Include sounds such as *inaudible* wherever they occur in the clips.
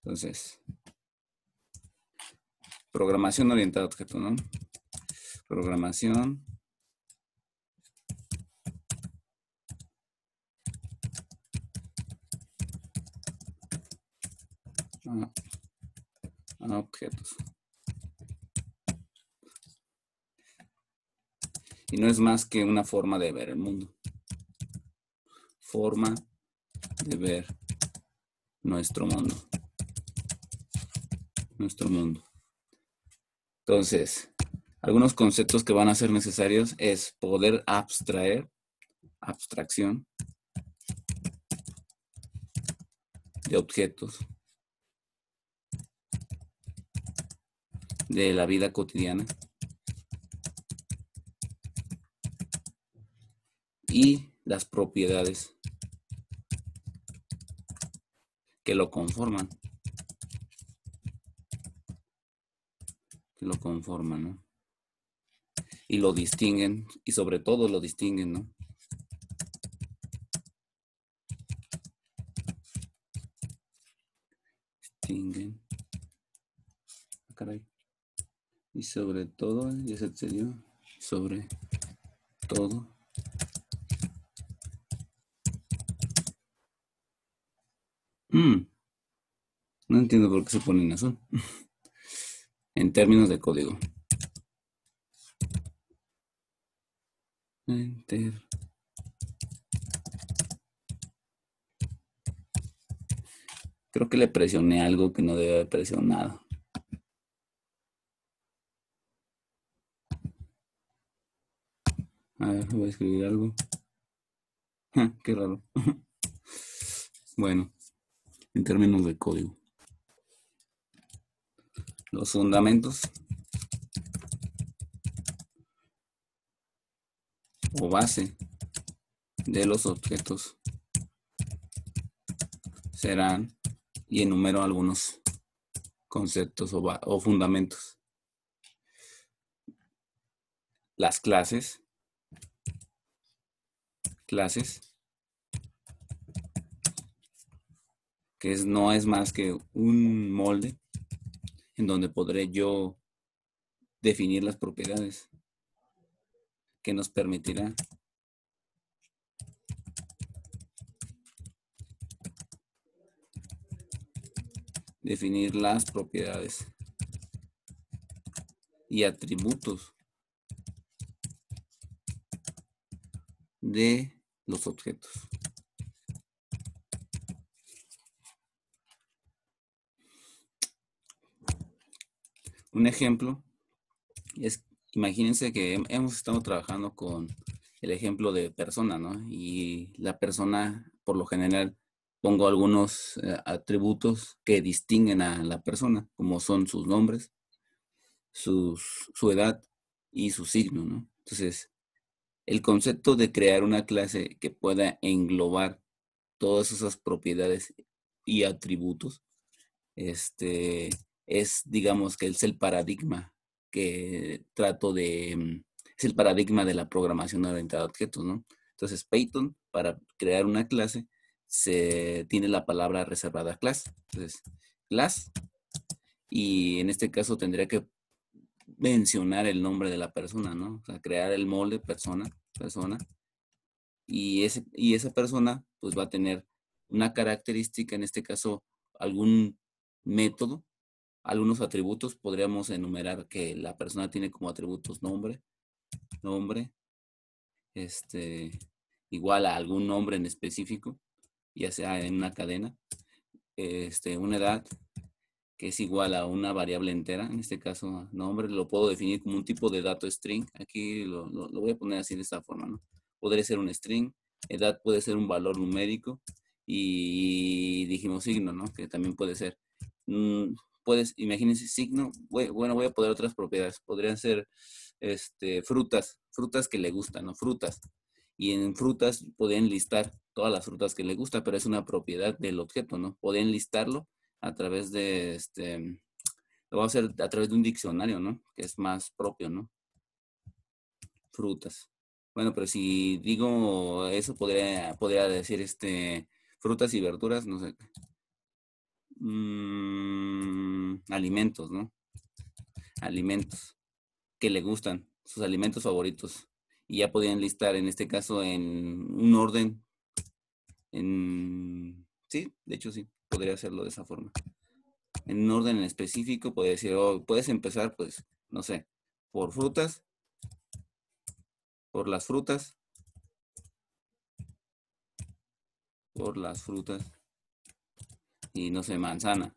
Entonces, programación orientada a objetos, ¿no? Programación ah, a objetos. Y no es más que una forma de ver el mundo. Forma de ver nuestro mundo. Nuestro mundo. Entonces, algunos conceptos que van a ser necesarios es poder abstraer, abstracción de objetos de la vida cotidiana y las propiedades que lo conforman. Que lo conforman, ¿no? Y lo distinguen, y sobre todo lo distinguen, ¿no? Distinguen. Ah, caray. Y sobre todo, ya se sobre todo Mm. no entiendo por qué se en azul. *laughs* en términos de código. Enter. Creo que le presioné algo que no debe haber presionado. A ver, voy a escribir algo. *laughs* qué raro. *laughs* bueno en términos de código. Los fundamentos o base de los objetos serán y enumero algunos conceptos o, o fundamentos. Las clases, clases, no es más que un molde en donde podré yo definir las propiedades que nos permitirá definir las propiedades y atributos de los objetos. Un ejemplo es, imagínense que hemos estado trabajando con el ejemplo de persona, ¿no? Y la persona, por lo general, pongo algunos eh, atributos que distinguen a la persona, como son sus nombres, su edad y su signo, ¿no? Entonces, el concepto de crear una clase que pueda englobar todas esas propiedades y atributos, este, es, digamos, que es el paradigma que trato de, mm, es el paradigma de la programación orientada a objetos, ¿no? Entonces, Python, para crear una clase, se tiene la palabra reservada class. Entonces, class, y en este caso tendría que mencionar el nombre de la persona, ¿no? O sea, crear el molde persona, persona, y, ese, y esa persona, pues, va a tener una característica, en este caso, algún método algunos atributos. Podríamos enumerar que la persona tiene como atributos nombre, nombre, este, igual a algún nombre en específico, ya sea en una cadena, este, una edad que es igual a una variable entera, en este caso nombre, lo puedo definir como un tipo de dato string, aquí lo, voy a poner así de esta forma, ¿no? Podría ser un string, edad puede ser un valor numérico y dijimos signo, ¿no? Que también puede ser. Mm, puedes, imagínense, signo, bueno, voy a poder otras propiedades, podrían ser este, frutas, frutas que le gustan, ¿no? Frutas. Y en frutas pueden listar todas las frutas que le gusta, pero es una propiedad del objeto, ¿no? pueden listarlo a través de, este, lo va a hacer a través de un diccionario, ¿no? Que es más propio, ¿no? Frutas. Bueno, pero si digo eso, podría, podría decir, este, frutas y verduras, no sé, Mm, alimentos, ¿no? Alimentos que le gustan, sus alimentos favoritos. Y ya podían listar, en este caso, en un orden. En... Sí, de hecho sí, podría hacerlo de esa forma. En un orden específico, podría decir, oh, puedes empezar, pues, no sé, por frutas, por las frutas, por las frutas, y no sé, manzana.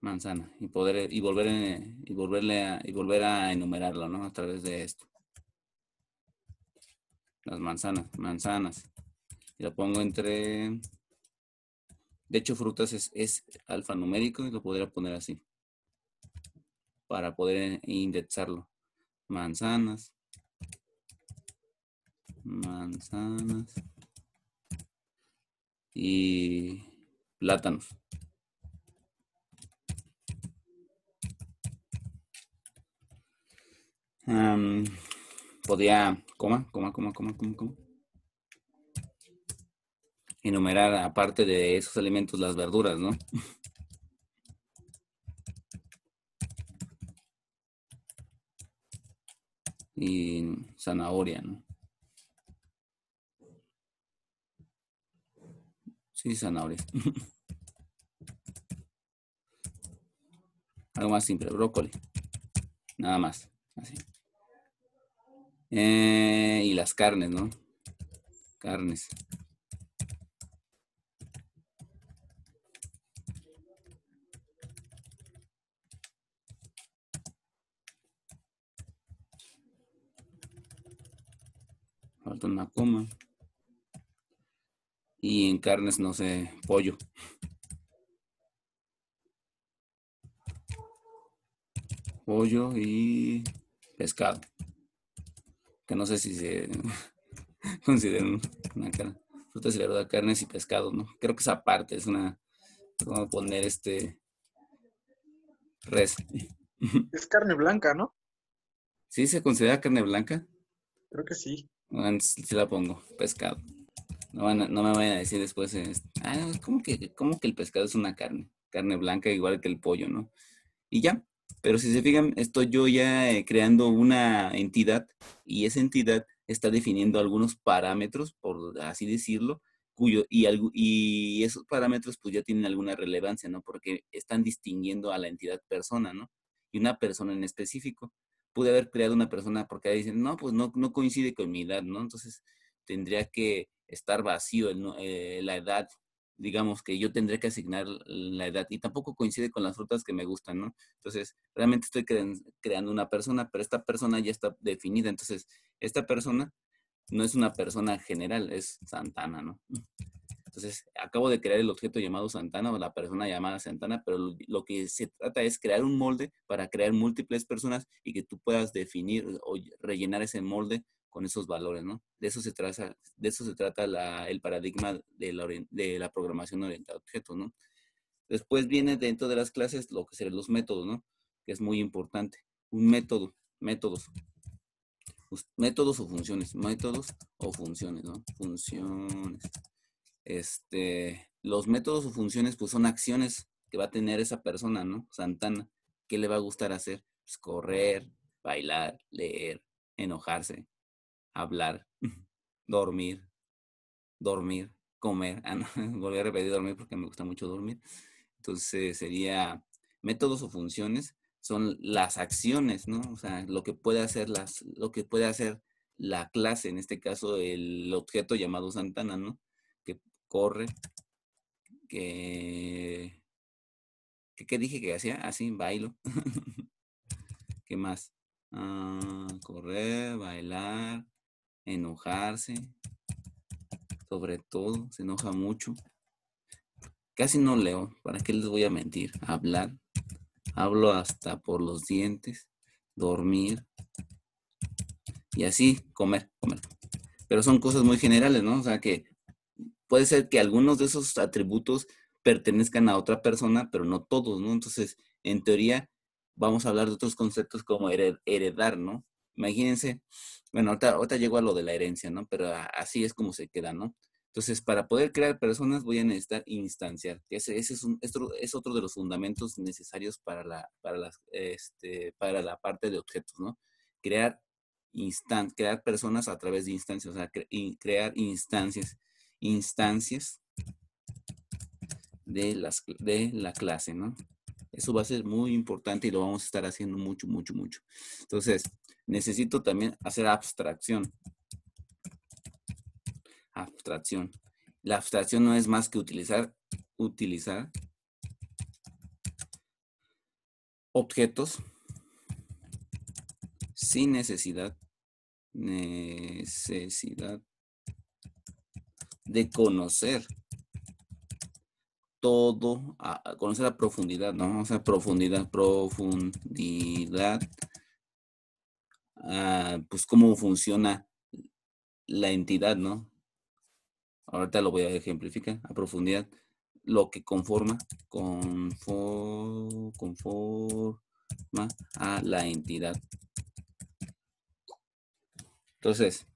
Manzana. Y poder, y volver, y volverle a, y volver a enumerarlo, ¿no? A través de esto. Las manzanas, manzanas. Y lo pongo entre. De hecho, frutas es, es alfanumérico y lo podría poner así. Para poder indexarlo. Manzanas. Manzanas y plátanos Um, podía, coma, coma, coma, coma, coma, coma. Enumerar aparte de esos alimentos las verduras, ¿no? *laughs* y zanahoria, ¿no? Sí, zanahorias. *laughs* Algo más simple, brócoli. Nada más. Así. Eh, y las carnes, ¿no? Carnes. Falta una coma y en carnes, no sé, pollo. Pollo y pescado. Que no sé si se *laughs* consideran una carne. Frutas y verduras, carnes y pescado, ¿no? Creo que esa parte es una... Vamos a poner este... Res. *laughs* Es carne blanca, ¿no? ¿Sí se considera carne blanca? Creo que sí. Antes ah, se la pongo, pescado. No, no me vayan a decir después, ah, ¿cómo que, que el pescado es una carne? Carne blanca igual que el pollo, ¿no? Y ya, pero si se fijan, estoy yo ya eh, creando una entidad y esa entidad está definiendo algunos parámetros, por así decirlo, cuyo, y, y esos parámetros pues ya tienen alguna relevancia, ¿no? Porque están distinguiendo a la entidad persona, ¿no? Y una persona en específico. Pude haber creado una persona porque dicen, no, pues no, no coincide con mi edad, ¿no? Entonces, tendría que estar vacío eh, la edad, digamos que yo tendría que asignar la edad y tampoco coincide con las frutas que me gustan, ¿no? Entonces, realmente estoy creando una persona, pero esta persona ya está definida, entonces, esta persona no es una persona general, es Santana, ¿no? Entonces, acabo de crear el objeto llamado Santana o la persona llamada Santana, pero lo, que se trata es crear un molde para crear múltiples personas y que tú puedas definir o rellenar ese molde con esos valores, ¿no? De eso se trata, de eso se trata el paradigma de la, programación orientada a objetos, ¿no? Después viene dentro de las clases lo que serán los métodos, ¿no? Que es muy importante. Un método, métodos. Métodos o funciones, métodos o funciones, ¿no? Funciones. Este, los métodos o funciones, pues son acciones que va a tener esa persona, ¿no? Santana. ¿Qué le va a gustar hacer? Pues correr, bailar, leer, enojarse, hablar, *laughs* dormir, dormir, comer, ah, no, *laughs* volver a repetir dormir porque me gusta mucho dormir. Entonces sería métodos o funciones son las acciones, ¿no? O sea, lo que puede hacer las, lo que puede hacer la clase, en este caso el objeto llamado Santana, ¿no? Que corre, que, ¿qué dije que hacía? Así, ah, bailo. *laughs* ¿Qué más? Ah, correr, bailar, enojarse, sobre todo, se enoja mucho. Casi no leo, ¿para qué les voy a mentir? Hablar, hablo hasta por los dientes, dormir y así comer, comer. Pero son cosas muy generales, ¿no? O sea que puede ser que algunos de esos atributos pertenezcan a otra persona, pero no todos, ¿no? Entonces, en teoría, vamos a hablar de otros conceptos como heredar, ¿no? Imagínense, bueno, ahorita, llego a lo de la herencia, ¿no? Pero así es como se queda, ¿no? Entonces, para poder crear personas voy a necesitar instanciar, que ese, es, esto es otro de los fundamentos necesarios este, para la, parte de objetos, ¿no? Crear, instan, crear personas a través de instancias, o sea, crear instancias, instancias de la clase, ¿no? Eso va a ser muy importante y lo vamos a estar haciendo mucho, mucho, mucho. Entonces, necesito también hacer abstracción. Abstracción. La abstracción no es más que utilizar, utilizar objetos sin necesidad, necesidad de conocer todo, a conocer la profundidad, ¿no? O sea, profundidad, profundidad, ah, pues cómo funciona la entidad, ¿no? Ahorita lo voy a ejemplificar a profundidad, lo que conforma, conforma, conforma a la entidad. Entonces,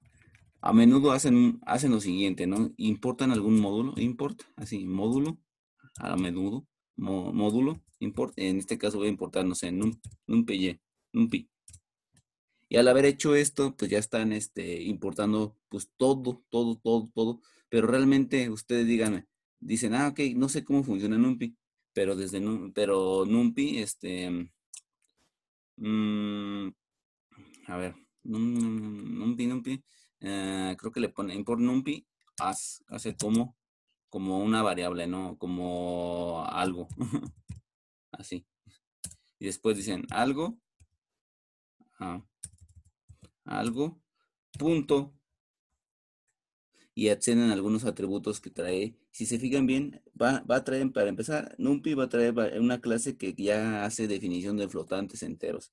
a menudo hacen, hacen lo siguiente, ¿no? Importan algún módulo, import, así, módulo, a menudo módulo, import, en este caso voy a importar, no sé, numpy, numpy. Y al haber hecho esto, pues ya están este, importando pues todo, todo, todo, todo. Pero realmente ustedes díganme, dicen, ah, ok, no sé cómo funciona NumPy, pero desde pero NumPy, este, mm, a ver, NumPy, NumPy, eh, creo que le pone import NumPy, as, hace como como una variable, ¿no? Como algo. *laughs* Así. Y después dicen algo. Ah, algo. Punto. Y acceden algunos atributos que trae. Si se fijan bien, va, a traer, para empezar, NumPy va a traer una clase que ya hace definición de flotantes enteros.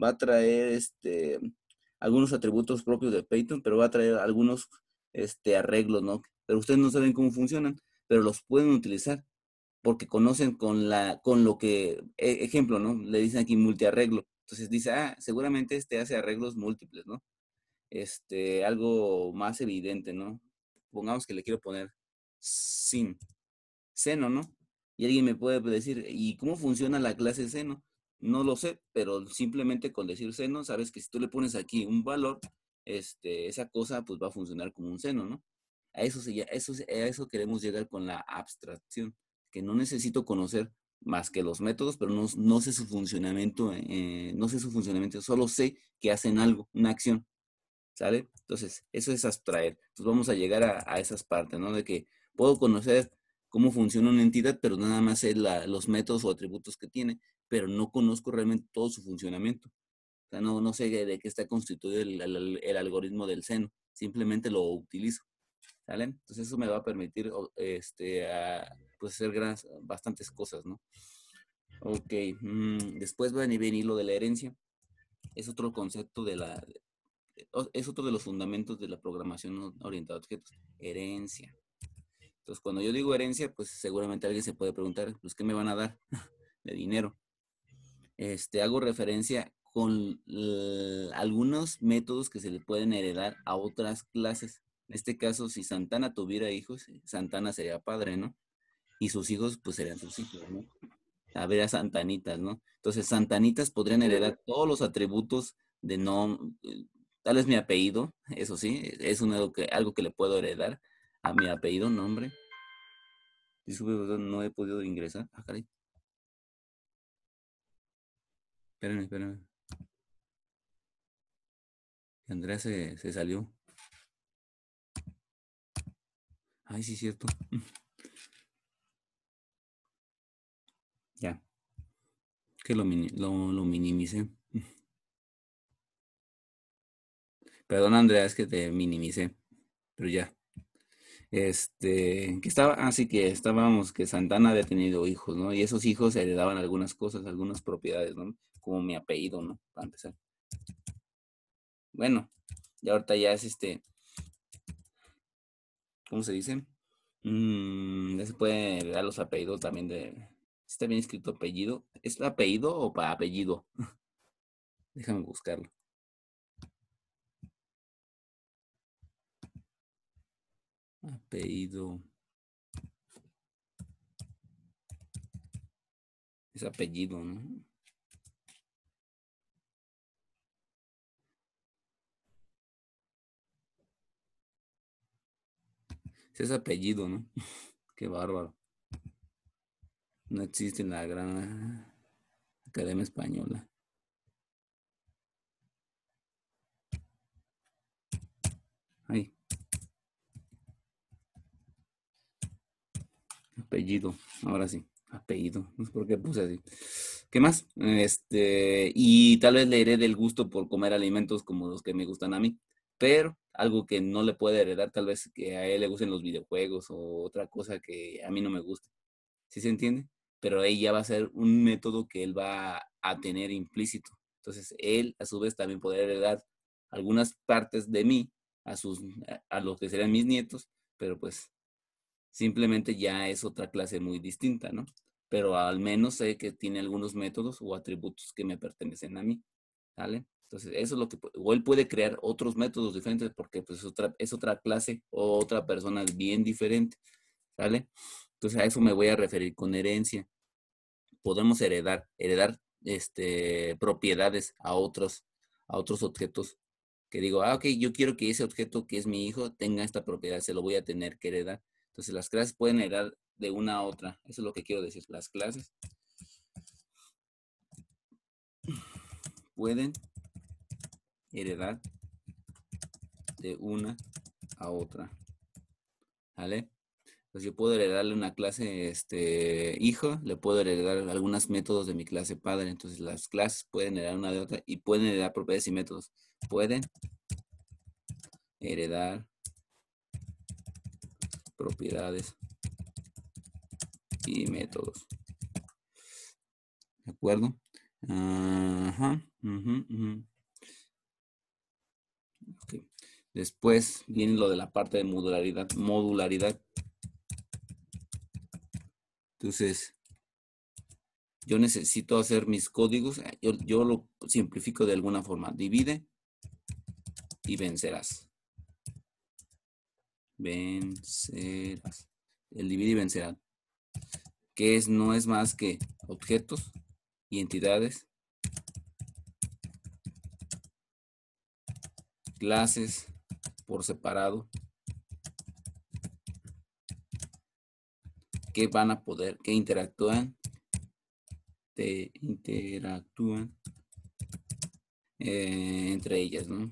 Va a traer este, algunos atributos propios de Python, pero va a traer algunos este, arreglos, ¿no? pero ustedes no saben cómo funcionan, pero los pueden utilizar porque conocen con, la, con lo que, e, ejemplo, ¿no? Le dicen aquí multiarreglo. Entonces dice, ah, seguramente este hace arreglos múltiples, ¿no? Este, algo más evidente, ¿no? Pongamos que le quiero poner sin, seno, ¿no? Y alguien me puede decir, ¿y cómo funciona la clase seno? No lo sé, pero simplemente con decir seno, sabes que si tú le pones aquí un valor, este, esa cosa pues va a funcionar como un seno, ¿no? A eso, se, eso, a eso queremos llegar con la abstracción, que no necesito conocer más que los métodos, pero no, no sé su funcionamiento, eh, no sé su funcionamiento, solo sé que hacen algo, una acción, ¿sale? Entonces, eso es abstraer. Entonces vamos a llegar a, esas partes, ¿no? De que puedo conocer cómo funciona una entidad, pero nada más sé los métodos o atributos que tiene, pero no conozco realmente todo su funcionamiento. O sea, no, no sé de qué está constituido el algoritmo del seno, simplemente lo utilizo. Entonces eso me va a permitir este, pues hacer bastantes cosas, ¿no? Ok, mm, después va a venir lo de la herencia. Es otro concepto de la... Es otro de los fundamentos de la programación orientada a objetos. Herencia. Entonces, cuando yo digo herencia, pues seguramente alguien se puede preguntar, pues, ¿qué me van a dar *laughs* de dinero? Este, hago referencia con algunos métodos que se le pueden heredar a otras clases. En este caso, si Santana tuviera hijos, eh, Santana sería padre, ¿no? Y sus hijos, pues serían sus hijos, ¿no? Habría Santanitas, ¿no? Entonces, Santanitas podrían heredar todos los atributos de no, eh, tal es mi apellido, eso sí, es algo que le puedo heredar a mi apellido, nombre. no he podido ingresar. a ah, caray. Espérame, Andrea se salió. Ay, sí, cierto. ya. Que lo, lo, minimice. Perdón, Andrea, es que te minimicé, pero ya. Este, que estaba, así ah, que estábamos, que Santana había tenido hijos, ¿no? Y esos hijos heredaban algunas cosas, algunas propiedades, ¿no? Como mi apellido, ¿no? Para empezar. Bueno, y ahorita ya es este, ¿cómo se dice? Mm, se pueden dar los apellidos también de... Está bien escrito apellido. ¿Es apellido o para apellido? *laughs* Déjame buscarlo. Apellido. Es apellido, ¿no? Es apellido, ¿no? *laughs* Qué bárbaro. No existe en la gran Academia Española. Ahí. Apellido, ahora sí, apellido. No sé por qué puse así. ¿Qué más? Este, y tal vez le iré del gusto por comer alimentos como los que me gustan a mí, pero algo que no le puede heredar, tal vez que a él le gusten los videojuegos o otra cosa que a mí no me guste. ¿Sí se entiende? Pero ahí ya va a ser un método que él va a tener implícito. Entonces, él a su vez también podrá heredar algunas partes de mí a, sus, a los que serían mis nietos, pero pues simplemente ya es otra clase muy distinta, ¿no? Pero al menos sé que tiene algunos métodos o atributos que me pertenecen a mí, ¿vale? Entonces, eso es lo que, o él puede crear otros métodos diferentes porque pues, es, otra, clase o otra persona bien diferente, ¿sale? Entonces, a eso me voy a referir con herencia. Podemos heredar, heredar este, propiedades a otros, a otros objetos que digo, ah, ok, yo quiero que ese objeto que es mi hijo tenga esta propiedad, se lo voy a tener que heredar. Entonces, las clases pueden heredar de una a otra. Eso es lo que quiero decir. Las clases pueden heredar de una a otra. ¿Vale? Entonces, pues yo puedo heredarle una clase este, hijo, le puedo heredar algunos métodos de mi clase padre. Entonces las clases pueden heredar una de otra y pueden heredar propiedades y métodos. Pueden heredar propiedades y métodos. ¿De acuerdo? Ajá. Después viene lo de la parte de modularidad. modularidad. Entonces, yo necesito hacer mis códigos. Eh, yo, lo simplifico de alguna forma. Divide y vencerás. Vencerás. El divide y vencerás. Que es, no es más que objetos y entidades clases por separado que van a poder, que interactúan, interactúan eh, entre ellas, ¿no?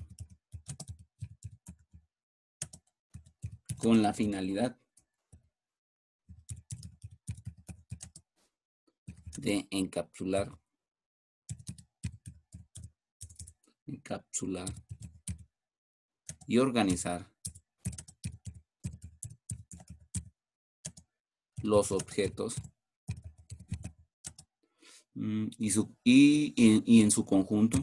Con la finalidad de encapsular encapsular y organizar los objetos mm, y, y, en su conjunto.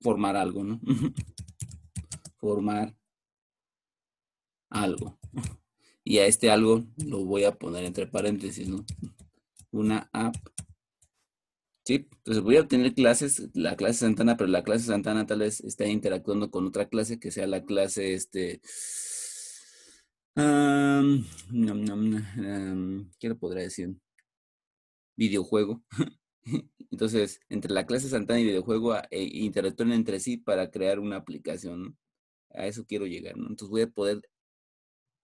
Formar algo, ¿no? *laughs* Formar algo. *laughs* Y a este algo lo voy a poner entre paréntesis, ¿no? Una app Sí, pues voy a tener clases, la clase Santana, pero la clase Santana tal vez está interactuando con otra clase que sea la clase, este, quiero podría decir? Videojuego. *laughs* Entonces, entre la clase Santana y videojuego e interactúan entre sí para crear una aplicación. A eso quiero llegar, ¿no? Entonces voy a poder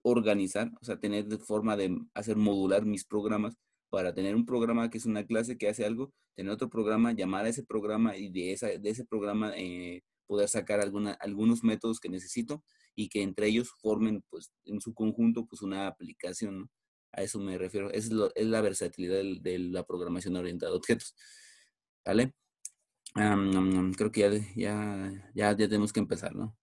organizar, o sea, tener forma de hacer modular mis programas para tener un programa que es una clase que hace algo, tener otro programa, llamar a ese programa y de, esa, de ese programa eh, poder sacar alguna, algunos métodos que necesito y que entre ellos formen pues en su conjunto pues una aplicación, A eso me refiero, es, es la versatilidad de, la programación orientada a objetos, ¿vale? creo que ya, ya tenemos que empezar, ¿no?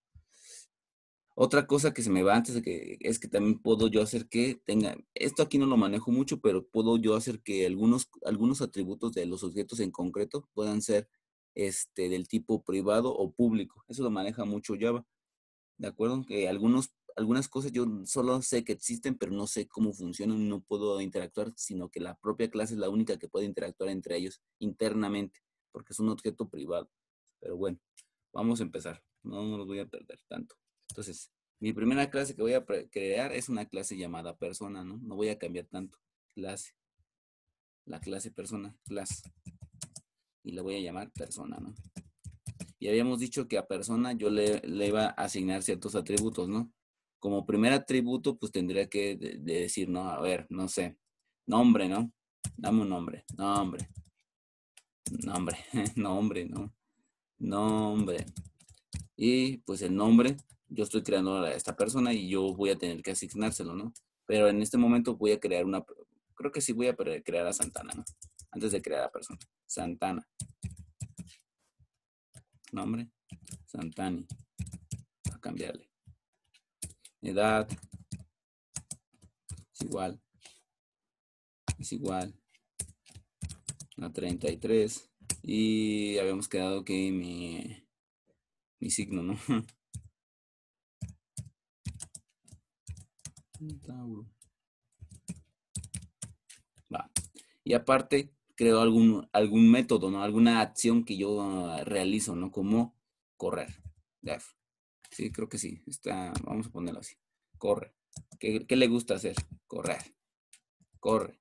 Otra cosa que se me va antes que es que también puedo yo hacer que tenga, esto aquí no lo manejo mucho, pero puedo yo hacer que algunos, algunos atributos de los objetos en concreto puedan ser este, del tipo privado o público. Eso lo maneja mucho Java. ¿De acuerdo? Que algunos, algunas cosas yo solo sé que existen, pero no sé cómo funcionan, y no puedo interactuar, sino que la propia clase es la única que puede interactuar entre ellos internamente, porque es un objeto privado. Pero bueno, vamos a empezar. No nos voy a perder tanto. Entonces, mi primera clase que voy a crear es una clase llamada persona, ¿no? No voy a cambiar tanto. Clase. La clase persona, clase. Y la voy a llamar persona, ¿no? Y habíamos dicho que a persona yo le, le iba a asignar ciertos atributos, ¿no? Como primer atributo, pues tendría que decir, no, a ver, no sé, nombre, ¿no? Dame un nombre, nombre, nombre, *laughs* nombre, ¿no? Nombre. Y pues el nombre yo estoy creando a esta persona y yo voy a tener que asignárselo, ¿no? Pero en este momento voy a crear una, creo que sí voy a crear a Santana, ¿no? Antes de crear a la persona. Santana. Nombre. Santani. A cambiarle. Edad. Es igual. Es igual. A 33. Y habíamos quedado que mi, mi signo, ¿no? *laughs* Y aparte, creo algún, algún método, ¿no? Alguna acción que yo ah, realizo, ¿no? Como correr. Sí, creo que sí. Está, vamos a ponerlo así. Corre. ¿Qué, le gusta hacer? Correr. Corre.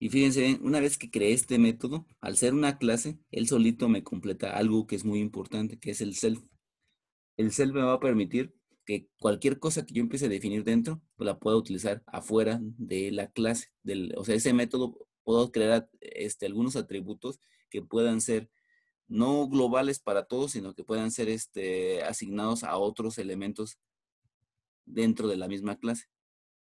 Y fíjense una vez que creé este método, al ser una clase, él solito me completa algo que es muy importante, que es el self. El self me va a permitir que cualquier cosa que yo empiece a definir dentro, pues la pueda utilizar afuera de la clase. Del, o sea, ese método puedo crear este, algunos atributos que puedan ser no globales para todos, sino que puedan ser este, asignados a otros elementos dentro de la misma clase.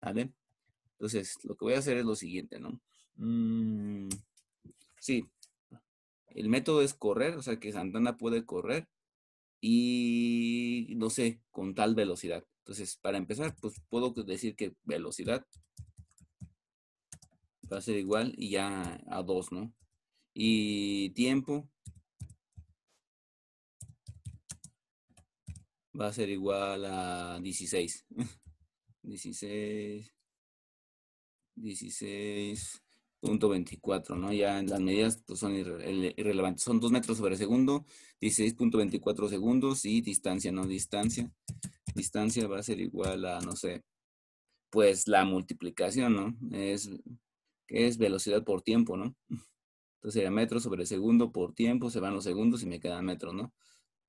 Entonces, lo que voy a hacer es lo siguiente, ¿no? Mm, sí. El método es correr, o sea que Santana puede correr y no sé, con tal velocidad. Entonces, para empezar, pues puedo decir que velocidad va a ser igual y ya a 2, ¿no? Y tiempo va a ser igual a 16. 16. 16 Punto 24, ¿no? Ya las medidas pues, son irrelevantes. Son 2 metros sobre segundo, 16.24 segundos y distancia, ¿no? Distancia. Distancia va a ser igual a, no sé, pues la multiplicación, ¿no? Es, es velocidad por tiempo, ¿no? Entonces sería metros sobre segundo por tiempo, se van los segundos y me quedan metros, ¿no?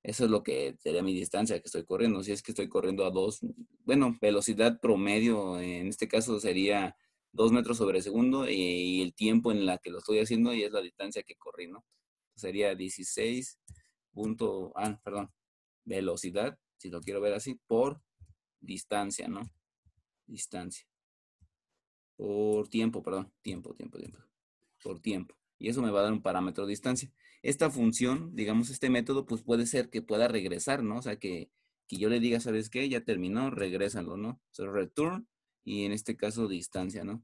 Eso es lo que sería mi distancia que estoy corriendo. Si es que estoy corriendo a dos, bueno, velocidad promedio, en este caso sería 2 metros sobre segundo y, el tiempo en la que lo estoy haciendo y es la distancia que corrí, ¿no? Sería 16 punto, ah, perdón, velocidad, si lo quiero ver así, por distancia, ¿no? Distancia. Por tiempo, perdón, tiempo, tiempo, tiempo. Por tiempo. Y eso me va a dar un parámetro de distancia. Esta función, digamos, este método, pues puede ser que pueda regresar, ¿no? O sea, que, que yo le diga, ¿sabes qué? Ya terminó, regrésalo, ¿no? So, return y en este caso distancia, ¿no?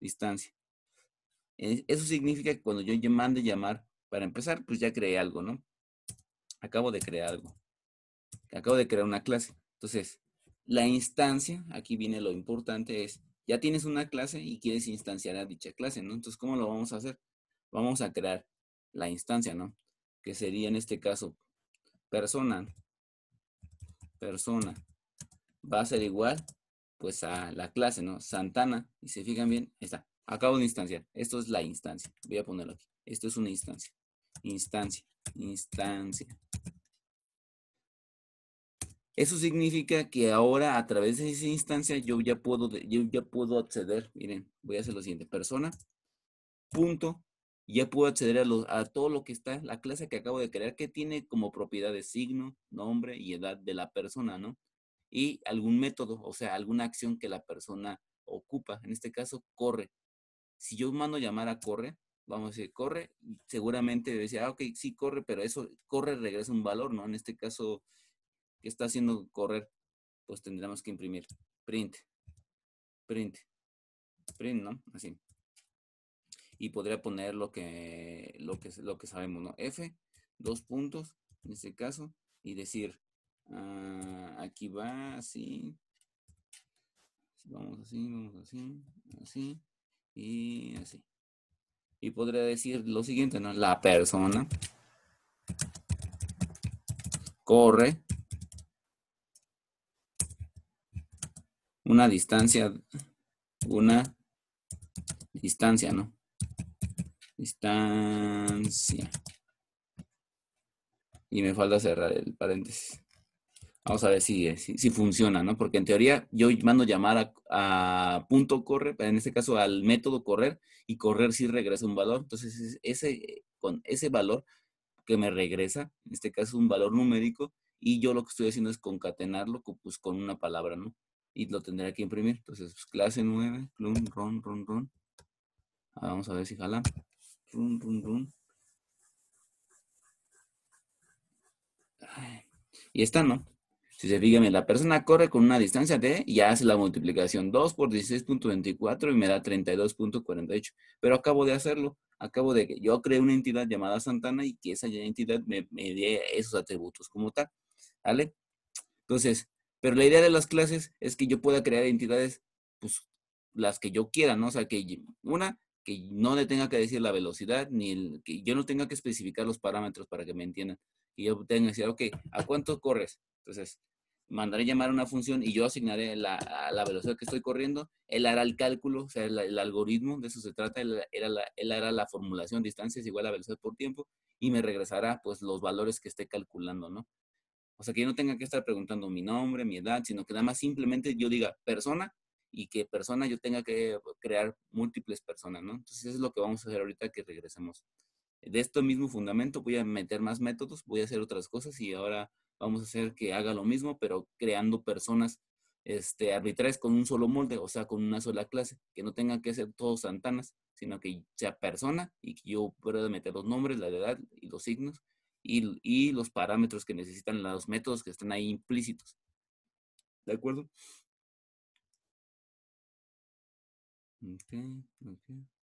Distancia. Eso significa que cuando yo mande llamar, para empezar, pues ya creé algo, ¿no? Acabo de crear algo. Acabo de crear una clase. Entonces, la instancia, aquí viene lo importante, es, ya tienes una clase y quieres instanciar a dicha clase, ¿no? Entonces, ¿cómo lo vamos a hacer? Vamos a crear la instancia, ¿no? Que sería en este caso, persona, persona, va a ser igual pues a la clase, ¿no? Santana, y se fijan bien, está. Acabo de instanciar. Esto es la instancia. Voy a ponerlo aquí. Esto es una instancia. Instancia, instancia. Eso significa que ahora a través de esa instancia yo ya puedo, yo ya puedo acceder. Miren, voy a hacer lo siguiente. Persona, punto, ya puedo acceder a, a todo lo que está, la clase que acabo de crear, que tiene como propiedad de signo, nombre y edad de la persona, ¿no? y algún método, o sea, alguna acción que la persona ocupa. En este caso, corre. Si yo mando llamar a corre, vamos a decir, corre, seguramente debe decir, ah, ok, sí, corre, pero eso, corre, regresa un valor, ¿no? En este caso, ¿qué está haciendo correr? Pues tendremos que imprimir print, print, print, ¿no? Así. Y podría poner lo que, lo que, lo que sabemos, ¿no? F, dos puntos, en este caso, y decir Ah, aquí va así. Vamos así, vamos así, así y así. Y podría decir lo siguiente, ¿no? La persona corre una distancia, una distancia, ¿no? Distancia. Y me falta cerrar el paréntesis. Vamos a ver eh, si, si, funciona, ¿no? Porque en teoría yo mando llamar a, punto corre, en este caso al método correr, y correr sí regresa un valor. Entonces, ese, eh, con ese valor que me regresa, en este caso un valor numérico, y yo lo que estoy haciendo es concatenarlo con, pues, con una palabra, ¿no? Y lo tendré que imprimir. Entonces, pues, clase 9, run, run, run, run. vamos a ver si jala. Run, run, run. Y está, ¿no? Si se fijan, la persona corre con una distancia de, ya hace la multiplicación 2 por 16.24 y me da 32.48. Pero acabo de hacerlo, acabo de que yo creé una entidad llamada Santana y que esa entidad me, dé esos atributos como tal. ¿Vale? Entonces, pero la idea de las clases es que yo pueda crear entidades, pues las que yo quiera, ¿no? O sea, que una, que no le tenga que decir la velocidad, ni que yo no tenga que especificar los parámetros para que me entiendan. Y yo tenga que decir, ok, ¿a cuánto corres? Entonces, mandaré llamar a una función y yo asignaré la, a la velocidad que estoy corriendo, él hará el cálculo, o sea, el, algoritmo, de eso se trata, él, era él hará la formulación, distancias igual a velocidad por tiempo, y me regresará pues los valores que esté calculando, ¿no? O sea, que yo no tenga que estar preguntando mi nombre, mi edad, sino que nada más simplemente yo diga persona y que persona yo tenga que crear múltiples personas, ¿no? Entonces eso es lo que vamos a hacer ahorita que regresemos. De este mismo fundamento voy a meter más métodos, voy a hacer otras cosas y ahora vamos a hacer que haga lo mismo, pero creando personas este, arbitrarias con un solo molde, o sea, con una sola clase, que no tengan que ser todos santanas, sino que sea persona y que yo pueda meter los nombres, la edad y los signos y, y los parámetros que necesitan los métodos que están ahí implícitos. ¿De acuerdo? Ok, ok.